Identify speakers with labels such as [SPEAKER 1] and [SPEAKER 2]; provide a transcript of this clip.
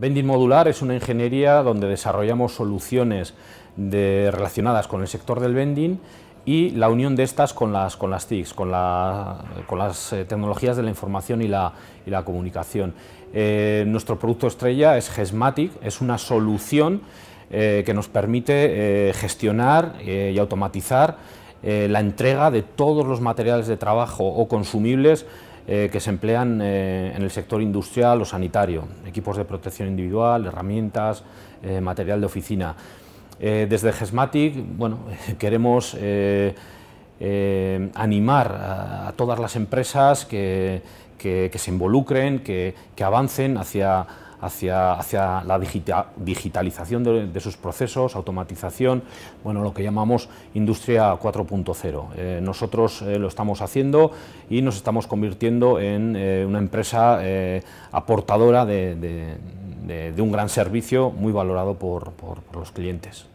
[SPEAKER 1] Vending Modular es una ingeniería donde desarrollamos soluciones relacionadas con el sector del vending y la unión de estas con las, con las TICs, con, las eh, tecnologías de la información y la, comunicación. Eh, nuestro producto estrella es Gesmatic, es una solución eh, que nos permite gestionar y automatizar la entrega de todos los materiales de trabajo o consumibles eh, que se emplean eh, en el sector industrial o sanitario, equipos de protección individual, herramientas, eh, material de oficina. desde Gesmatic, bueno, queremos eh, animar a, todas las empresas que, se involucren, que, avancen hacia, la digitalización de, sus procesos, automatización, bueno, lo que llamamos industria 4.0. Eh, nosotros eh, lo estamos haciendo y nos estamos convirtiendo en una empresa aportadora de, un gran servicio muy valorado por los clientes.